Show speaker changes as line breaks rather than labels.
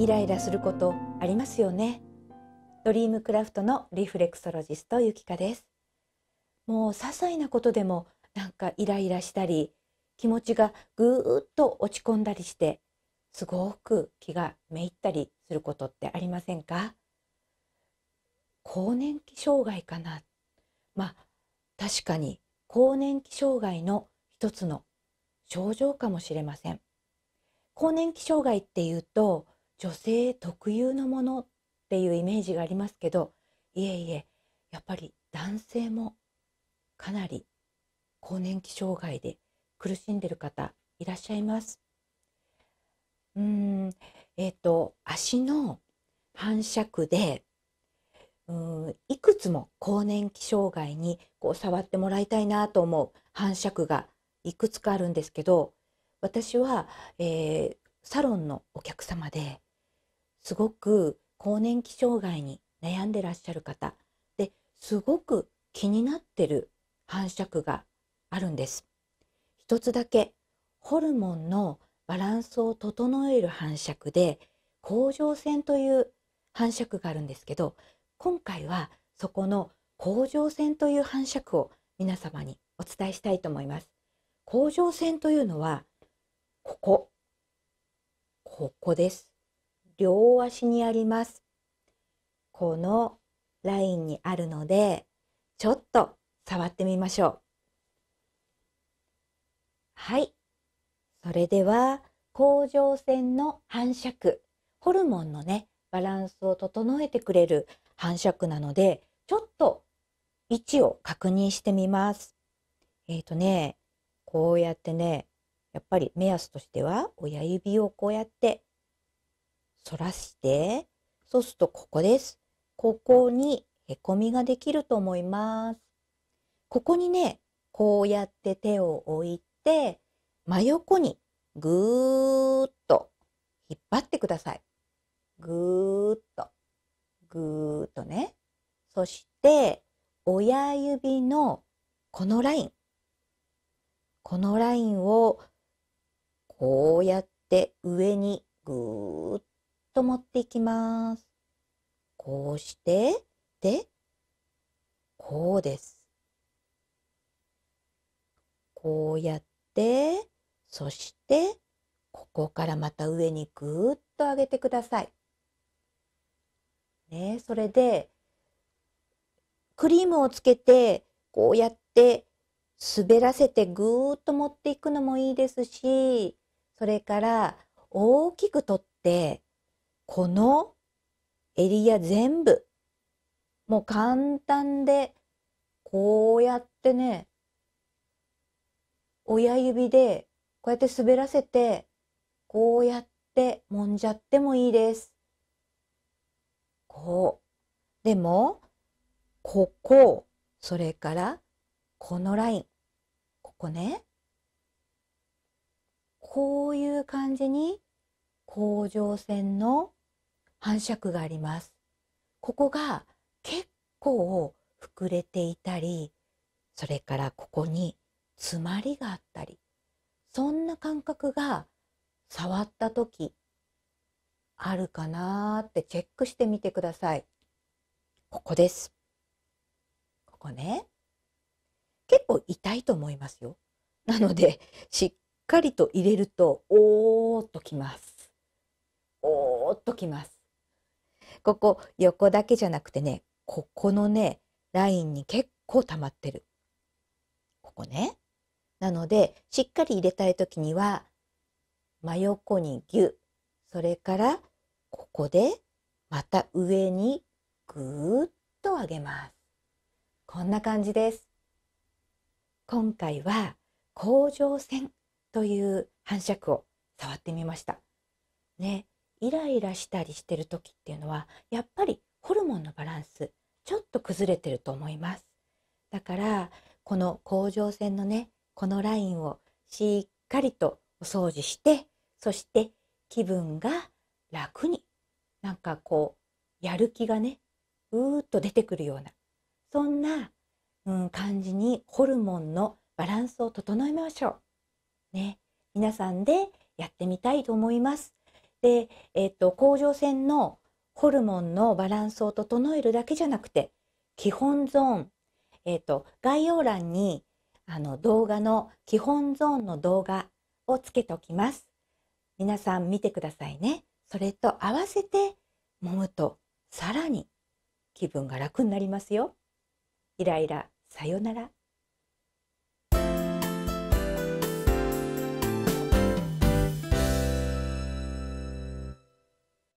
イライラすることありますよねドリームクラフトのリフレクソロジストゆきかですもう些細なことでもなんかイライラしたり気持ちがぐーっと落ち込んだりしてすごく気がめいったりすることってありませんか更年期障害かなまあ確かに更年期障害の一つの症状かもしれません更年期障害っていうと女性特有のものっていうイメージがありますけどいえいえやっぱり男性もかなり更年期障害で苦しんでる方いらっしゃいます。うんえっ、ー、と足の反射区でうんいくつも更年期障害にこう触ってもらいたいなと思う反射区がいくつかあるんですけど私は、えー、サロンのお客様ですごく更年期障害に悩んでらっしゃる方ですごく気になってる反射区があるんです。一つだけホルモンのバランスを整える反射区で甲状腺という反射区があるんですけど今回はそこの甲状腺という反射区を皆様にお伝えしたいと思います。甲状腺というのはここここです。両足にあります。このラインにあるので、ちょっと触ってみましょう。はい。それでは、甲状腺の反射区、ホルモンのね、バランスを整えてくれる反射区なので、ちょっと位置を確認してみます。えっ、ー、とね、こうやってね、やっぱり目安としては親指をこうやって反らして、そうするとここです。ここにへこみができると思います。ここにね、こうやって手を置いて、真横にぐーっと引っ張ってください。ぐーっと、ぐーっとね。そして、親指のこのライン。このラインをこうやって上にぐーっと。と持っていきます。こうして、で、こうです。こうやって、そして、ここからまた上にぐーっと上げてください。ね、それで、クリームをつけて、こうやって滑らせてぐーっと持っていくのもいいですし、それから大きく取って、このエリア全部、もう簡単で、こうやってね、親指でこうやって滑らせて、こうやって揉んじゃってもいいです。こう。でも、ここ、それからこのライン、ここね。こういう感じに甲状腺の反射区があります。ここが結構膨れていたり、それからここに詰まりがあったり、そんな感覚が触った時あるかなってチェックしてみてください。ここです。ここね。結構痛いと思いますよ。なので、しっかりと入れると、おーっときます。おーっときます。ここ横だけじゃなくてねここのねラインに結構溜まってるここねなのでしっかり入れたい時には真横にギュそれからここでまた上にぐーっと上げますこんな感じです今回は甲状腺という反射区を触ってみましたねイライラしたりしてる時っていうのはやっぱりホルモンのバランスちょっと崩れてると思いますだからこの甲状腺のねこのラインをしっかりとお掃除してそして気分が楽になんかこうやる気がねうーっと出てくるようなそんな、うん、感じにホルモンのバランスを整えましょう。ね皆さんでやってみたいと思います。で、えーと、甲状腺のホルモンのバランスを整えるだけじゃなくて基本ゾーン、えーと概要欄にあの動画の基本ゾーンの動画をつけておきます。皆さん見てくださいね。それと合わせて揉むとさらに気分が楽になりますよ。イライラさよなら。